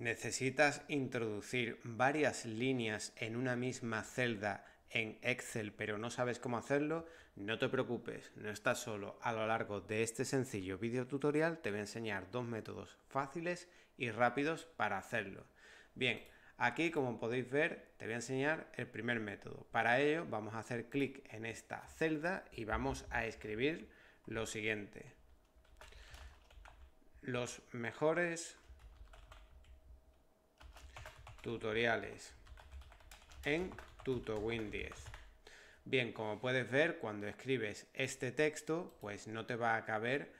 necesitas introducir varias líneas en una misma celda en Excel pero no sabes cómo hacerlo, no te preocupes, no estás solo. A lo largo de este sencillo video tutorial te voy a enseñar dos métodos fáciles y rápidos para hacerlo. Bien, aquí como podéis ver te voy a enseñar el primer método. Para ello vamos a hacer clic en esta celda y vamos a escribir lo siguiente. Los mejores tutoriales en TutoWin 10. Bien, como puedes ver, cuando escribes este texto, pues no te va a caber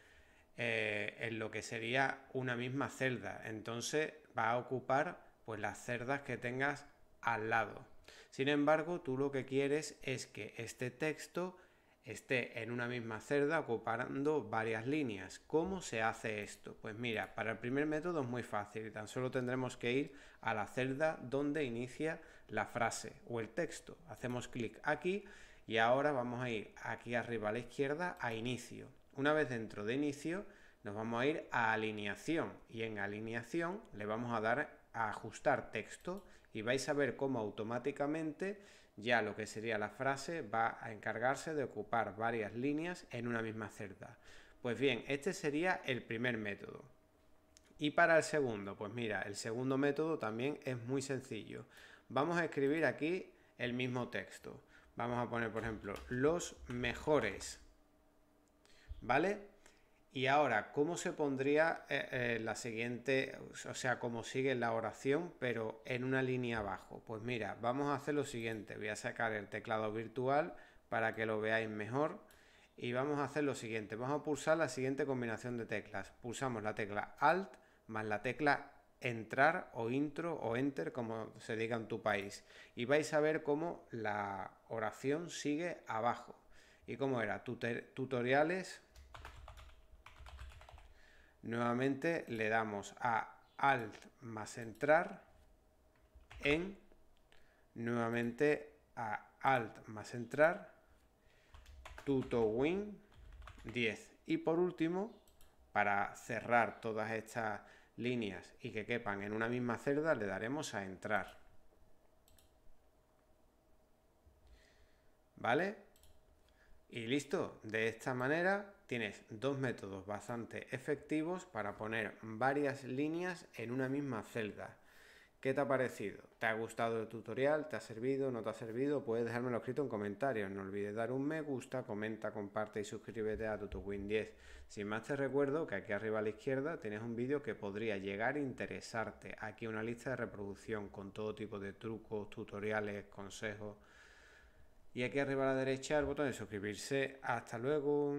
eh, en lo que sería una misma celda. Entonces va a ocupar pues las celdas que tengas al lado. Sin embargo, tú lo que quieres es que este texto esté en una misma celda ocupando varias líneas. ¿Cómo se hace esto? Pues mira, para el primer método es muy fácil, tan solo tendremos que ir a la celda donde inicia la frase o el texto. Hacemos clic aquí y ahora vamos a ir aquí arriba a la izquierda a inicio. Una vez dentro de inicio nos vamos a ir a alineación y en alineación le vamos a dar a ajustar texto y vais a ver cómo automáticamente ya lo que sería la frase va a encargarse de ocupar varias líneas en una misma celda. Pues bien, este sería el primer método. Y para el segundo, pues mira, el segundo método también es muy sencillo. Vamos a escribir aquí el mismo texto. Vamos a poner, por ejemplo, los mejores. ¿Vale? Y ahora, ¿cómo se pondría eh, eh, la siguiente, o sea, cómo sigue la oración, pero en una línea abajo? Pues mira, vamos a hacer lo siguiente, voy a sacar el teclado virtual para que lo veáis mejor y vamos a hacer lo siguiente, vamos a pulsar la siguiente combinación de teclas, pulsamos la tecla Alt más la tecla entrar o intro o enter como se diga en tu país y vais a ver cómo la oración sigue abajo y cómo era, tutoriales Nuevamente le damos a Alt más entrar en, nuevamente a Alt más entrar, Tuto Win. 10. Y por último, para cerrar todas estas líneas y que quepan en una misma celda, le daremos a entrar. ¿Vale? Y listo, de esta manera tienes dos métodos bastante efectivos para poner varias líneas en una misma celda. ¿Qué te ha parecido? ¿Te ha gustado el tutorial? ¿Te ha servido? ¿No te ha servido? Puedes dejármelo escrito en comentarios. No olvides dar un me gusta, comenta, comparte y suscríbete a TutuWin 10. Sin más te recuerdo que aquí arriba a la izquierda tienes un vídeo que podría llegar a interesarte. Aquí una lista de reproducción con todo tipo de trucos, tutoriales, consejos y aquí arriba a la derecha el botón de suscribirse. Hasta luego.